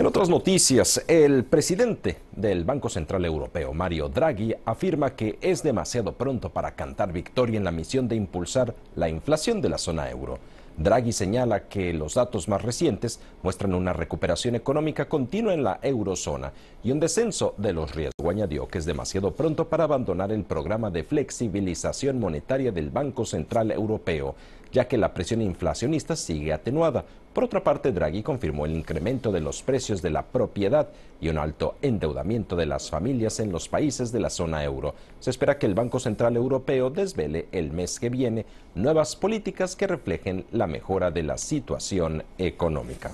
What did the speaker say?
En otras noticias, el presidente del Banco Central Europeo, Mario Draghi, afirma que es demasiado pronto para cantar victoria en la misión de impulsar la inflación de la zona euro. Draghi señala que los datos más recientes muestran una recuperación económica continua en la eurozona y un descenso de los riesgos. Añadió que es demasiado pronto para abandonar el programa de flexibilización monetaria del Banco Central Europeo, ya que la presión inflacionista sigue atenuada. Por otra parte, Draghi confirmó el incremento de los precios de la propiedad y un alto endeudamiento de las familias en los países de la zona euro. Se espera que el Banco Central Europeo desvele el mes que viene nuevas políticas que reflejen la mejora de la situación económica.